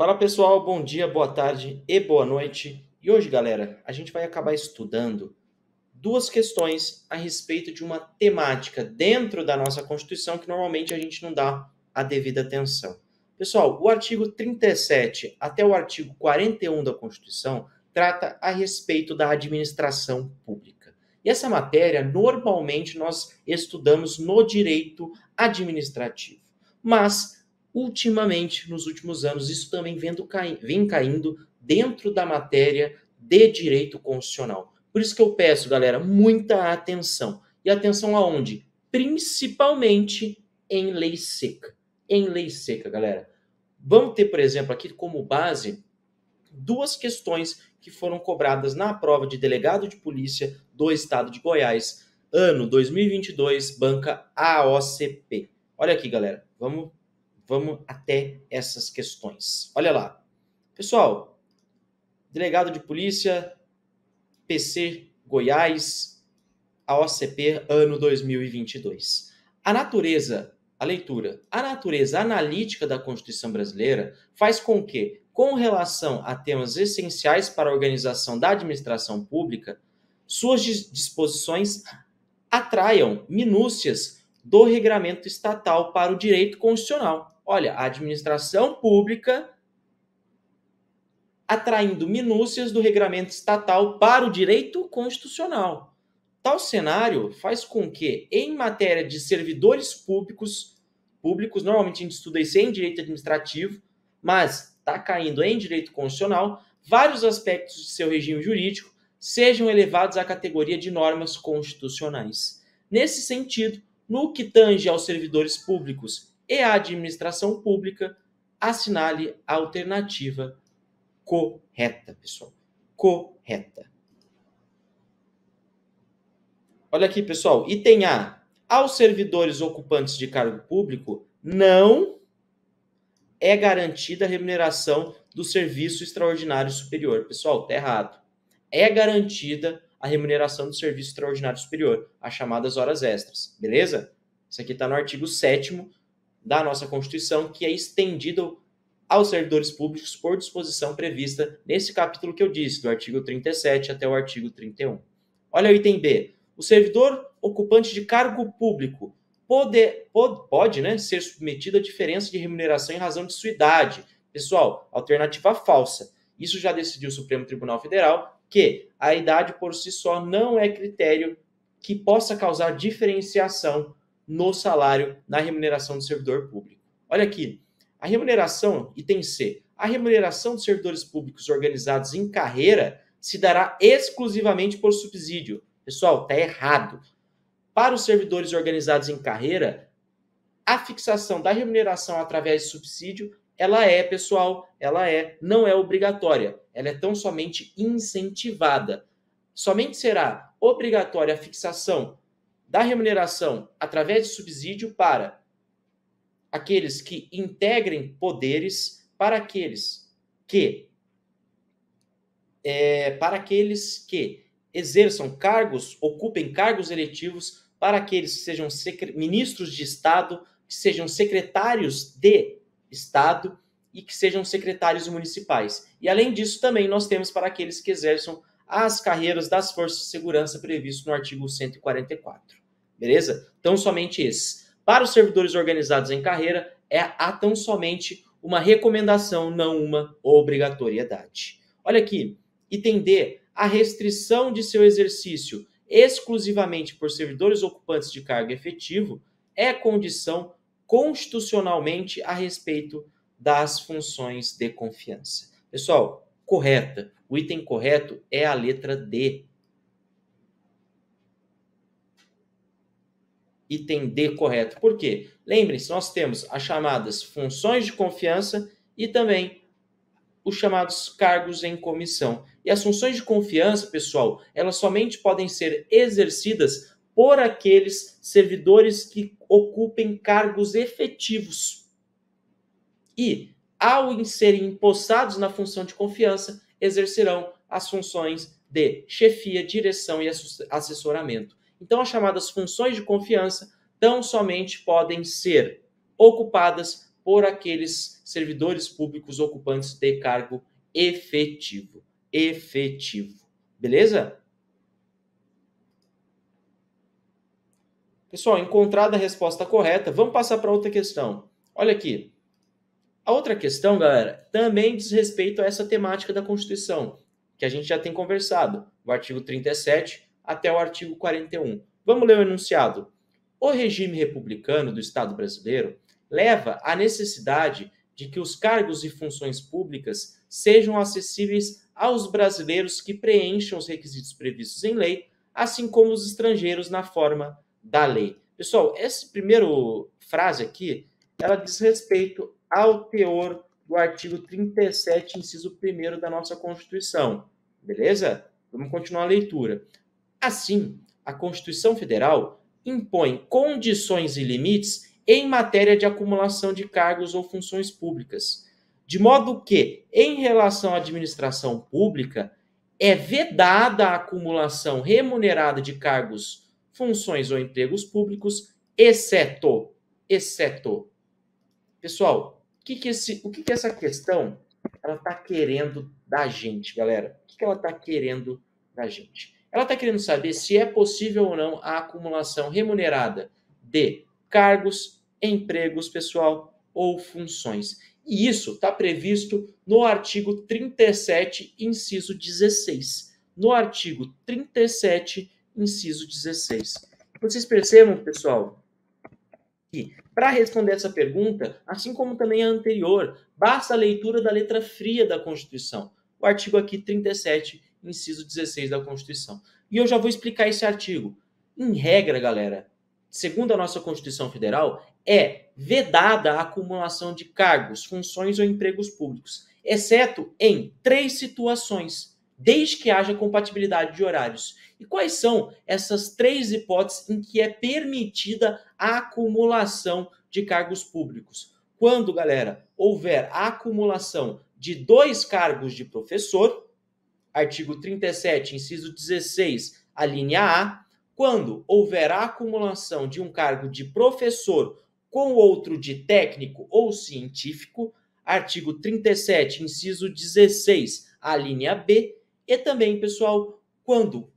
Fala pessoal, bom dia, boa tarde e boa noite. E hoje, galera, a gente vai acabar estudando duas questões a respeito de uma temática dentro da nossa Constituição que normalmente a gente não dá a devida atenção. Pessoal, o artigo 37 até o artigo 41 da Constituição trata a respeito da administração pública. E essa matéria normalmente nós estudamos no direito administrativo. Mas Ultimamente, nos últimos anos, isso também vem caindo dentro da matéria de direito constitucional. Por isso que eu peço, galera, muita atenção. E atenção aonde? Principalmente em lei seca. Em lei seca, galera. Vamos ter, por exemplo, aqui como base duas questões que foram cobradas na prova de delegado de polícia do estado de Goiás, ano 2022, banca AOCP. Olha aqui, galera. Vamos Vamos até essas questões. Olha lá. Pessoal, delegado de polícia, PC Goiás, a OCP ano 2022. A natureza, a leitura, a natureza analítica da Constituição brasileira faz com que, com relação a temas essenciais para a organização da administração pública, suas disposições atraiam minúcias do regramento estatal para o direito constitucional Olha, a administração pública atraindo minúcias do regramento estatal para o direito constitucional. Tal cenário faz com que, em matéria de servidores públicos, públicos, normalmente a gente estuda isso em direito administrativo, mas está caindo em direito constitucional, vários aspectos de seu regime jurídico sejam elevados à categoria de normas constitucionais. Nesse sentido, no que tange aos servidores públicos e a administração pública assinale a alternativa correta, pessoal. Correta. Olha aqui, pessoal. Item A. Aos servidores ocupantes de cargo público não é garantida a remuneração do serviço extraordinário superior. Pessoal, tá errado. É garantida a remuneração do serviço extraordinário superior, as chamadas horas extras, beleza? Isso aqui está no artigo 7 da nossa Constituição, que é estendido aos servidores públicos por disposição prevista nesse capítulo que eu disse, do artigo 37 até o artigo 31. Olha o item B. O servidor ocupante de cargo público pode, pode, pode né, ser submetido a diferença de remuneração em razão de sua idade. Pessoal, alternativa falsa. Isso já decidiu o Supremo Tribunal Federal que a idade por si só não é critério que possa causar diferenciação no salário, na remuneração do servidor público. Olha aqui, a remuneração, item C, a remuneração dos servidores públicos organizados em carreira se dará exclusivamente por subsídio. Pessoal, tá errado. Para os servidores organizados em carreira, a fixação da remuneração através de subsídio, ela é, pessoal, ela é, não é obrigatória. Ela é tão somente incentivada. Somente será obrigatória a fixação da remuneração através de subsídio para aqueles que integrem poderes para aqueles que é, para aqueles que exerçam cargos, ocupem cargos eletivos, para aqueles que sejam ministros de Estado, que sejam secretários de Estado e que sejam secretários municipais. E além disso, também nós temos para aqueles que exerçam às carreiras das forças de segurança previsto no artigo 144. Beleza? Então, somente esses. Para os servidores organizados em carreira, é há tão somente uma recomendação, não uma obrigatoriedade. Olha aqui, item D, a restrição de seu exercício exclusivamente por servidores ocupantes de cargo efetivo é condição constitucionalmente a respeito das funções de confiança. Pessoal, correta. O item correto é a letra D. Item D correto. Por quê? Lembrem-se, nós temos as chamadas funções de confiança e também os chamados cargos em comissão. E as funções de confiança, pessoal, elas somente podem ser exercidas por aqueles servidores que ocupem cargos efetivos. E ao serem empossados na função de confiança, exercerão as funções de chefia, direção e assessoramento. Então, as chamadas funções de confiança tão somente podem ser ocupadas por aqueles servidores públicos ocupantes de cargo efetivo. Efetivo. Beleza? Pessoal, encontrada a resposta correta, vamos passar para outra questão. Olha aqui. A outra questão, galera, também diz respeito a essa temática da Constituição, que a gente já tem conversado, o artigo 37 até o artigo 41. Vamos ler o enunciado. O regime republicano do Estado brasileiro leva à necessidade de que os cargos e funções públicas sejam acessíveis aos brasileiros que preencham os requisitos previstos em lei, assim como os estrangeiros na forma da lei. Pessoal, essa primeira frase aqui, ela diz respeito ao teor do artigo 37, inciso 1 da nossa Constituição. Beleza? Vamos continuar a leitura. Assim, a Constituição Federal impõe condições e limites em matéria de acumulação de cargos ou funções públicas, de modo que, em relação à administração pública, é vedada a acumulação remunerada de cargos, funções ou empregos públicos, exceto, exceto. Pessoal, que, que, esse, o que, que essa questão ela está querendo da gente, galera? O que, que ela está querendo da gente? Ela está querendo saber se é possível ou não a acumulação remunerada de cargos, empregos, pessoal ou funções. E isso está previsto no artigo 37, inciso 16. No artigo 37, inciso 16. Vocês percebam, pessoal, que, para responder essa pergunta, assim como também a anterior, basta a leitura da letra fria da Constituição, o artigo aqui 37, inciso 16 da Constituição. E eu já vou explicar esse artigo. Em regra, galera, segundo a nossa Constituição Federal, é vedada a acumulação de cargos, funções ou empregos públicos, exceto em três situações desde que haja compatibilidade de horários. E quais são essas três hipóteses em que é permitida a acumulação de cargos públicos? Quando, galera, houver a acumulação de dois cargos de professor, artigo 37, inciso 16, a linha A, quando houver a acumulação de um cargo de professor com outro de técnico ou científico, artigo 37, inciso 16, a linha B, e também, pessoal, quando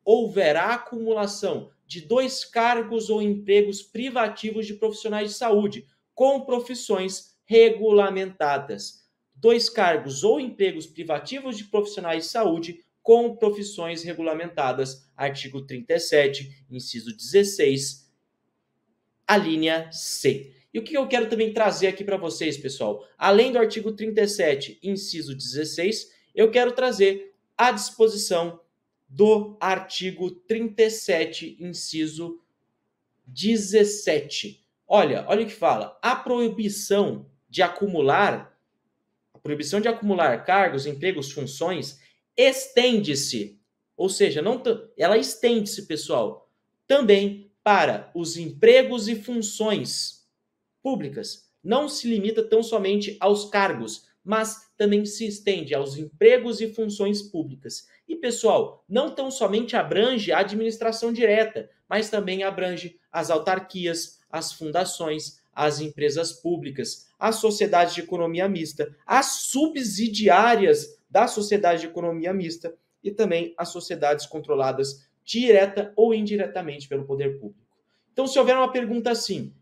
a acumulação de dois cargos ou empregos privativos de profissionais de saúde com profissões regulamentadas. Dois cargos ou empregos privativos de profissionais de saúde com profissões regulamentadas, artigo 37, inciso 16, a linha C. E o que eu quero também trazer aqui para vocês, pessoal? Além do artigo 37, inciso 16, eu quero trazer à disposição do artigo 37, inciso 17. Olha, olha o que fala. A proibição de acumular a proibição de acumular cargos, empregos, funções estende-se, ou seja, não ela estende-se, pessoal, também para os empregos e funções públicas. Não se limita tão somente aos cargos, mas também se estende aos empregos e funções públicas. E, pessoal, não tão somente abrange a administração direta, mas também abrange as autarquias, as fundações, as empresas públicas, as sociedades de economia mista, as subsidiárias da sociedade de economia mista e também as sociedades controladas direta ou indiretamente pelo poder público. Então, se houver uma pergunta assim,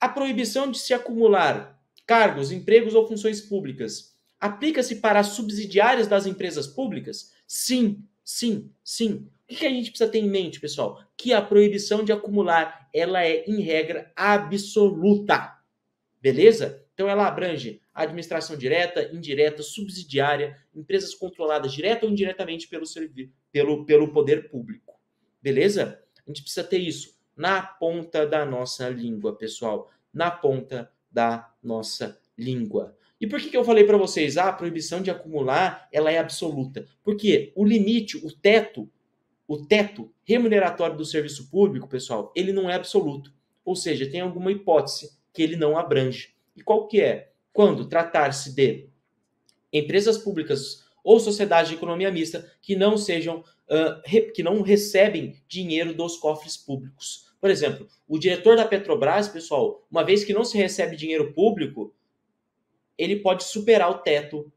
a proibição de se acumular cargos, empregos ou funções públicas aplica-se para as subsidiárias das empresas públicas? Sim, sim, sim. O que a gente precisa ter em mente, pessoal? Que a proibição de acumular, ela é, em regra, absoluta. Beleza? Então, ela abrange administração direta, indireta, subsidiária, empresas controladas direta ou indiretamente pelo, pelo, pelo poder público. Beleza? A gente precisa ter isso na ponta da nossa língua, pessoal. Na ponta da nossa língua. E por que, que eu falei para vocês, ah, a proibição de acumular, ela é absoluta? Porque o limite, o teto, o teto remuneratório do serviço público, pessoal, ele não é absoluto. Ou seja, tem alguma hipótese que ele não abrange. E qual que é? Quando tratar-se de empresas públicas ou sociedades de economia mista que não sejam, uh, que não recebem dinheiro dos cofres públicos. Por exemplo, o diretor da Petrobras, pessoal, uma vez que não se recebe dinheiro público, ele pode superar o teto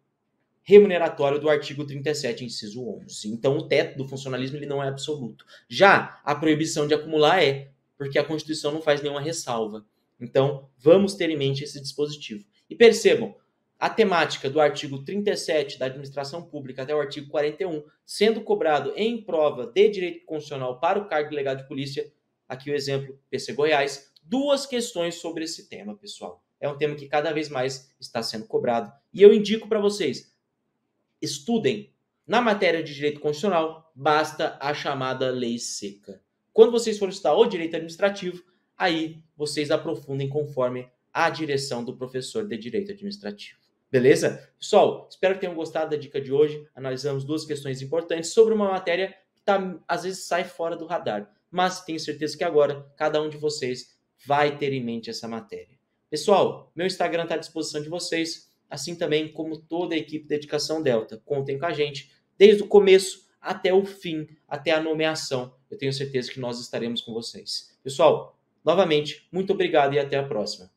remuneratório do artigo 37, inciso 11. Então, o teto do funcionalismo ele não é absoluto. Já a proibição de acumular é, porque a Constituição não faz nenhuma ressalva. Então, vamos ter em mente esse dispositivo. E percebam, a temática do artigo 37 da administração pública até o artigo 41, sendo cobrado em prova de direito constitucional para o cargo de delegado de polícia, aqui o exemplo PC Goiás, duas questões sobre esse tema, pessoal. É um tema que cada vez mais está sendo cobrado. E eu indico para vocês, estudem. Na matéria de direito constitucional, basta a chamada lei seca. Quando vocês forem estudar o direito administrativo, aí vocês aprofundem conforme a direção do professor de direito administrativo. Beleza? Pessoal, espero que tenham gostado da dica de hoje. Analisamos duas questões importantes sobre uma matéria que tá, às vezes sai fora do radar mas tenho certeza que agora cada um de vocês vai ter em mente essa matéria. Pessoal, meu Instagram está à disposição de vocês, assim também como toda a equipe da Educação Delta. Contem com a gente desde o começo até o fim, até a nomeação. Eu tenho certeza que nós estaremos com vocês. Pessoal, novamente, muito obrigado e até a próxima.